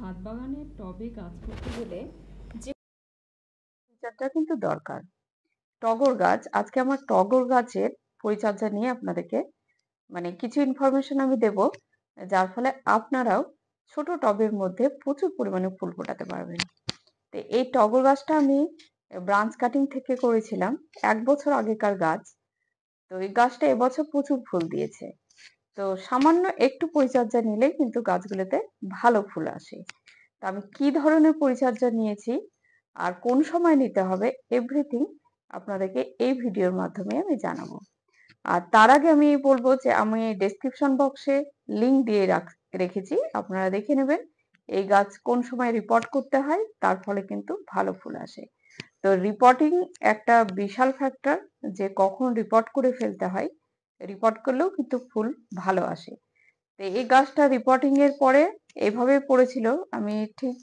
ছাদ বাগানে টবে গাছ করতে গেলে যে পরিচর্যা কিন্তু দরকার টগর গাছ আজকে আমার টগর গাছের পরিচর্যা নিয়ে আপনাদেরকে মানে কিছু ইনফরমেশন আমি দেব যার ফলে আপনারাও ছোট টবের মধ্যে প্রচুর পরিমাণে ফুল ফোটাতে পারবেন তো এই টগর গাছটা আমি ব্রাঞ্চ কাটিং থেকে করেছিলাম এক বছর আগেকার গাছ তো এই গাছটা এবছর প্রচুর ফুল দিয়েছে তো সামান্য একটু পরিচর্যা নিলেই কিন্তু গাছগুলোতে ভালো ফুল আসে তো আমি কি ধরনের পরিচর্যা নিয়েছি আর কোন সময় নিতে হবে এভরিথিং আপনাদেরকে এই ভিডিওর মাধ্যমে আমি জানাবো আর তার আগে আমি বলবো যে আমি ডেসক্রিপশন বক্সে লিংক দিয়ে রেখেছি আপনারা দেখে নেবেন এই গাছ কোন সময় রিপোর্ট করতে হয় তার ফলে কিন্তু ভালো ফুল আসে তো রিপোর্টিং একটা বিশাল ফ্যাক্টর যে কখন রিপোর্ট করে ফেলতে হয় রিপোর্ট করলেও কিন্তু ফুল ভালো আসে তো এই গাছটা রিপোর্টিং এর পরে এভাবে পড়েছিল আমি ঠিক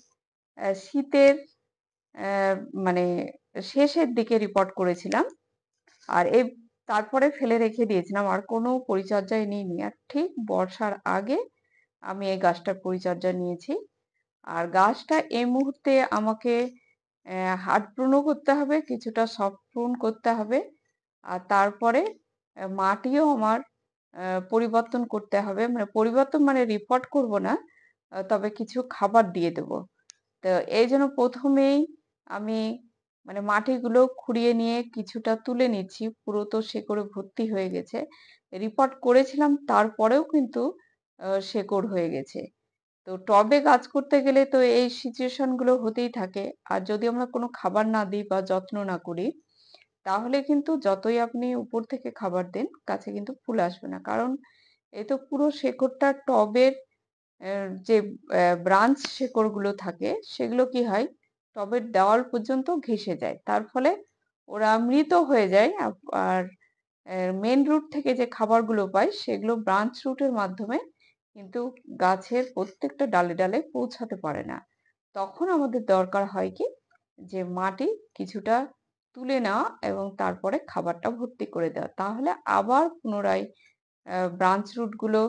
শীতের মানে শেষের দিকে রিপোর্ট করেছিলাম আর এই তারপরে ফেলে রেখে দিয়েছিলাম আর কোনো পরিচর্যায় নিইনি আর ঠিক বর্ষার আগে আমি এই গাছটার পরিচর্যা নিয়েছি আর গাছটা এই মুহূর্তে আমাকে হার্ড করতে হবে কিছুটা সফট করতে হবে আর তারপরে মাটিও আমার পরিবর্তন করতে হবে মানে পরিবর্তন মানে রিপোর্ট করব না তবে কিছু খাবার দিয়ে দেব তো এই জন্য প্রথমেই আমি মানে মাটিগুলো খুঁড়িয়ে নিয়ে কিছুটা তুলে নিচ্ছি পুরো তো শেকড়ে ভর্তি হয়ে গেছে রিপোর্ট করেছিলাম তারপরেও কিন্তু শেকড় হয়ে গেছে তো টবে কাজ করতে গেলে তো এই সিচুয়েশনগুলো হতেই থাকে আর যদি আমরা কোনো খাবার না দিই বা যত্ন না করি তাহলে কিন্তু যতই আপনি উপর থেকে খাবার দেন গাছে কিন্তু ফুল আসবে না কারণ এ তো পুরো শেকড়টা টবের যে ব্রাঞ্চ শেকড়গুলো থাকে সেগুলো কি হয় টবের দেওয়াল পর্যন্ত ঘেসে যায় তার ফলে ওরা মৃত হয়ে যায় আর মেন রুট থেকে যে খাবারগুলো পায় সেগুলো ব্রাঞ্চ রুটের মাধ্যমে কিন্তু গাছের প্রত্যেকটা ডালে ডালে পৌঁছাতে পারে না তখন আমাদের দরকার হয় কি যে মাটি কিছুটা তুলে নেওয়া এবং তারপরে খাবারটা ভর্তি করে দেওয়া তাহলে আবার পুনরায় ব্রাঞ্চ রুটগুলো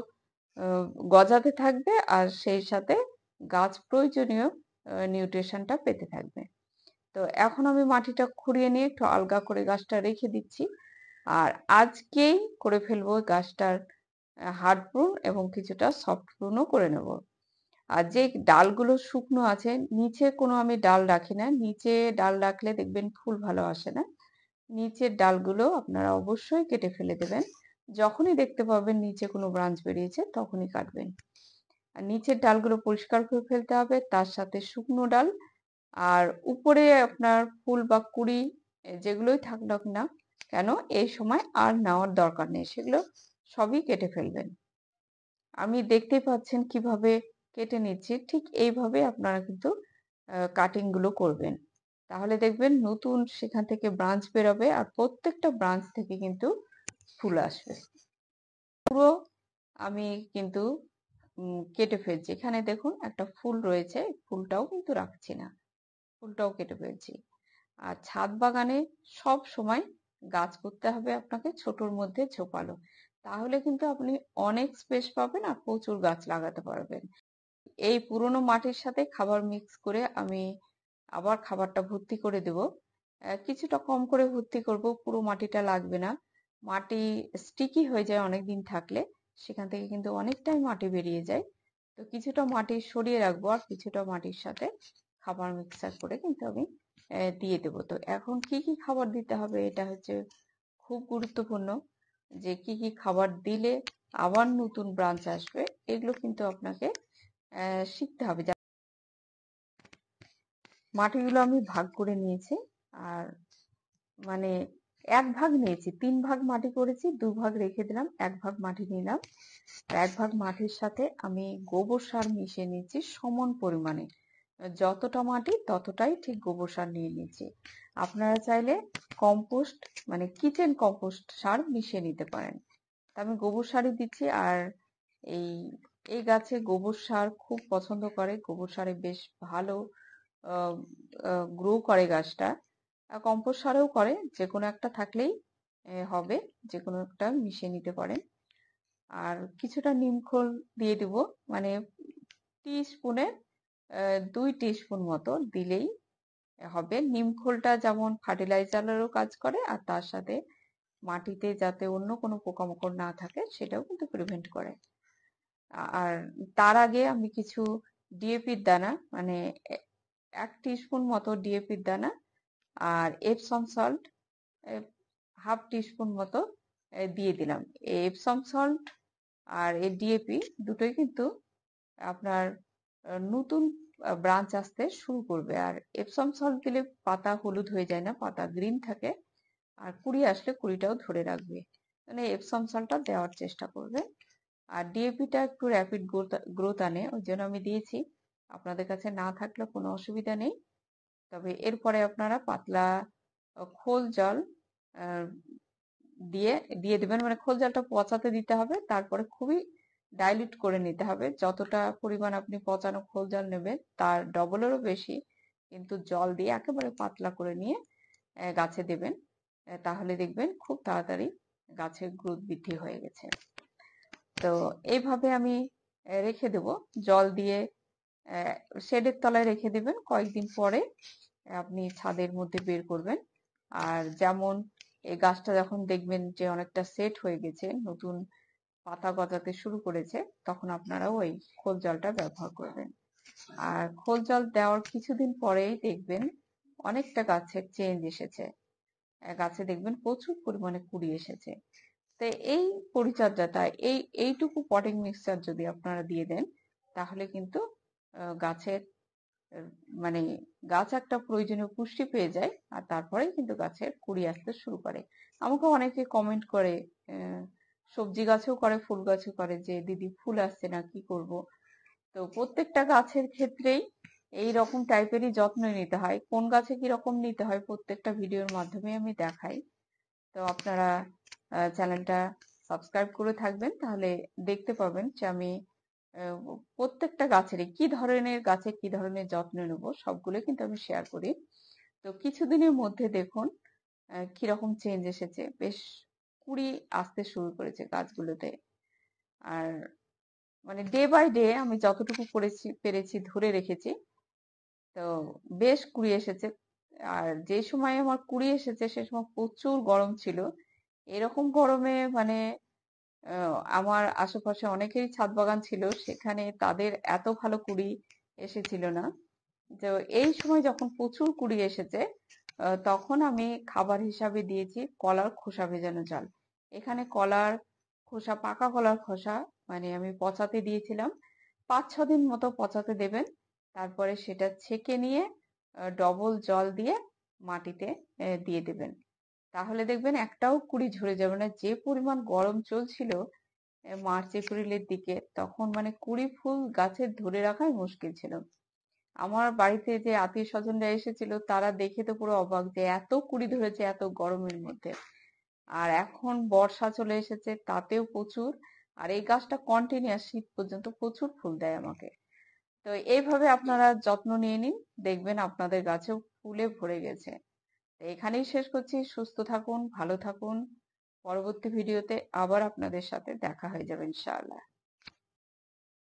গজাতে থাকবে আর সেই সাথে গাছ প্রয়োজনীয় নিউট্রিশনটা পেতে থাকবে তো এখন আমি মাটিটা খুঁড়িয়ে নিয়ে একটু আলগা করে গাছটা রেখে দিচ্ছি আর আজকেই করে ফেলবো গাছটার হার্ড প্রুন এবং কিছুটা সফট প্রুনও করে নেবো আর যে ডালগুলো শুকনো আছে নিচে কোনো আমি ডাল রাখি না নিচে ডাল রাখলে দেখবেন ফুল ভালো আসে না নিচের ডালগুলো আপনারা অবশ্যই কেটে ফেলে দেবেন যখনই দেখতে পাবেন নিচে কোনো ব্রাঞ্চ বেরিয়েছে তখনই কাটবেন আর নিচের ডালগুলো পরিষ্কার করে ফেলতে হবে তার সাথে শুকনো ডাল আর উপরে আপনার ফুল বা কুড়ি যেগুলোই থাকুক না কেন এই সময় আর নেওয়ার দরকার নেই সেগুলো সবই কেটে ফেলবেন আমি দেখতেই পাচ্ছেন কিভাবে কেটে নিচ্ছি ঠিক এইভাবে আপনারা কিন্তু কাটিংগুলো করবেন তাহলে দেখবেন নতুন সেখান থেকে ব্রাঞ্চ বেরোবে আর প্রত্যেকটা ব্রাঞ্চ থেকে কিন্তু ফুল আসবে পুরো আমি কিন্তু কেটে ফেলছি এখানে দেখুন একটা ফুল রয়েছে ফুলটাও কিন্তু রাখছি না ফুলটাও কেটে ফেলছি আর ছাদ বাগানে সব সময় গাছ করতে হবে আপনাকে ছোটর মধ্যে ঝোপালো তাহলে কিন্তু আপনি অনেক স্পেস পাবেন আর প্রচুর গাছ লাগাতে পারবেন এই পুরনো মাটির সাথে খাবার মিক্স করে আমি আবার খাবারটা ভর্তি করে দেব কিছুটা কম করে ভর্তি করব পুরো মাটিটা লাগবে না মাটি স্টিকি হয়ে যায় অনেক দিন থাকলে সেখান থেকে কিন্তু অনেকটাই মাটি বেরিয়ে যায় তো কিছুটা মাটি সরিয়ে রাখবো আর কিছুটা মাটির সাথে খাবার মিক্সার করে কিন্তু আমি দিয়ে দেবো তো এখন কি কি খাবার দিতে হবে এটা হচ্ছে খুব গুরুত্বপূর্ণ যে কি কি খাবার দিলে আবার নতুন ব্রাঞ্চ আসবে এগুলো কিন্তু আপনাকে শিখতে হবে মাটিগুলো আমি ভাগ করে নিয়েছি আর মানে এক ভাগ নিয়েছি তিন ভাগ মাটি করেছি দু ভাগ রেখে দিলাম এক ভাগ মাটি নিলাম এক ভাগ মাটির সাথে আমি গোবর সার মিশিয়ে নিয়েছি সমান পরিমাণে যতটা মাটি ততটাই ঠিক গোবর সার নিয়ে নিয়েছি আপনারা চাইলে কম্পোস্ট মানে কিচেন কম্পোস্ট সার মিশিয়ে নিতে পারেন তা আমি গোবর সারই দিচ্ছি আর এই এই গাছে গোবর সার খুব পছন্দ করে গোবর সারে বেশ ভালো গ্রো করে গাছটা কম্পোস্ট সারেও করে যে কোনো একটা থাকলেই হবে যে কোনো একটা মিশিয়ে নিতে পারেন আর কিছুটা নিমখোল দিয়ে দিব মানে টি স্পুনের দুই টি স্পুন মতো দিলেই হবে নিমখোলটা যেমন ফার্টিলাইজারেরও কাজ করে আর তার সাথে মাটিতে যাতে অন্য কোনো পোকামাকড় না থাকে সেটাও কিন্তু প্রিভেন্ট করে আর তার আগে আমি কিছু ডিএপির দানা মানে এক টিস্পুন মতো ডিএপির দানা আর এপসম সল্ট হাফ টিস্পুন মতো দিয়ে দিলাম এপসম সল্ট আর এই ডিএপি দুটোই কিন্তু আপনার নতুন ব্রাঞ্চ আসতে শুরু করবে আর এপসম সল্ট দিলে পাতা হলুদ হয়ে যায় না পাতা গ্রিন থাকে আর কুড়ি আসলে কুড়িটাও ধরে রাখবে মানে এপসম সল্টটা দেওয়ার চেষ্টা করবে আর ডিএপিটা একটু র্যাপিড গ্রোথ আনে ওই জন্য আমি দিয়েছি আপনাদের কাছে না থাকলে কোনো অসুবিধা নেই তবে এরপরে আপনারা পাতলা খোল জল দিয়ে দিয়ে দেবেন মানে খোল জলটা পচাতে দিতে হবে তারপরে খুবই ডাইলিউট করে নিতে হবে যতটা পরিমাণ আপনি পচানো খোল জল নেবেন তার ডবলেরও বেশি কিন্তু জল দিয়ে একেবারে পাতলা করে নিয়ে গাছে দেবেন তাহলে দেখবেন খুব তাড়াতাড়ি গাছের গ্রোথ বৃদ্ধি হয়ে গেছে তো এইভাবে আমি রেখে দেব জল দিয়ে শেডের তলায় রেখে দেবেন কয়েকদিন পরে আপনি ছাদের মধ্যে বের করবেন আর যেমন এই গাছটা যখন দেখবেন যে অনেকটা সেট হয়ে গেছে নতুন পাতা গজাতে শুরু করেছে তখন আপনারা ওই খোল জলটা ব্যবহার করবেন আর খোল জল দেওয়ার কিছুদিন পরেই দেখবেন অনেকটা গাছের চেঞ্জ এসেছে গাছে দেখবেন প্রচুর পরিমাণে কুড়ি এসেছে তো এই পরিচর্যাটা এই এইটুকু পটিং মিক্সচার যদি আপনারা দিয়ে দেন তাহলে কিন্তু গাছের মানে গাছ একটা প্রয়োজনীয় পুষ্টি পেয়ে যায় আর তারপরেই কিন্তু গাছের কুড়ি আসতে শুরু করে আমাকে অনেকে কমেন্ট করে সবজি গাছেও করে ফুল গাছেও করে যে দিদি ফুল আসছে না কি করব তো প্রত্যেকটা গাছের ক্ষেত্রেই এই রকম টাইপেরই যত্ন নিতে হয় কোন গাছে কি রকম নিতে হয় প্রত্যেকটা ভিডিওর মাধ্যমে আমি দেখাই তো আপনারা চ্যানেলটা সাবস্ক্রাইব করে থাকবেন তাহলে দেখতে পাবেন যে আমি প্রত্যেকটা গাছেরই কি ধরনের গাছে কি ধরনের যত্ন নেব সবগুলো কিন্তু আমি শেয়ার করি তো কিছুদিনের মধ্যে দেখুন কিরকম চেঞ্জ এসেছে বেশ কুড়ি আসতে শুরু করেছে গাছগুলোতে আর মানে ডে বাই ডে আমি যতটুকু করেছি পেরেছি ধরে রেখেছি তো বেশ কুড়ি এসেছে আর যে সময় আমার কুড়ি এসেছে সে সময় প্রচুর গরম ছিল এরকম গরমে মানে আমার আশেপাশে অনেকেরই ছাদ বাগান ছিল সেখানে তাদের এত ভালো কুড়ি এসেছিল না তো এই সময় যখন প্রচুর কুড়ি এসেছে তখন আমি খাবার হিসাবে দিয়েছি কলার খোসা ভেজানো চাল এখানে কলার খোসা পাকা কলার খোসা মানে আমি পচাতে দিয়েছিলাম পাঁচ ছ দিন মতো পচাতে দেবেন তারপরে সেটা ছেঁকে নিয়ে ডবল জল দিয়ে মাটিতে দিয়ে দেবেন তাহলে দেখবেন একটাও কুড়ি ঝরে যাবে না যে পরিমাণ গরম চলছিল মার্চ এপ্রিলের দিকে তখন মানে কুড়ি ফুল গাছের ধরে রাখাই মুশকিল ছিল আমার বাড়িতে যে আত্মীয় স্বজনরা এসেছিল তারা দেখে তো পুরো অবাক যে এত কুড়ি ধরেছে এত গরমের মধ্যে আর এখন বর্ষা চলে এসেছে তাতেও প্রচুর আর এই গাছটা কন্টিনিউয়াস শীত পর্যন্ত প্রচুর ফুল দেয় আমাকে তো এইভাবে আপনারা যত্ন নিয়ে নিন দেখবেন আপনাদের গাছেও ফুলে ভরে গেছে এখানেই শেষ করছি সুস্থ থাকুন ভালো থাকুন পরবর্তী ভিডিওতে আবার আপনাদের সাথে দেখা হয়ে যাবে ইনশাআল্লাহ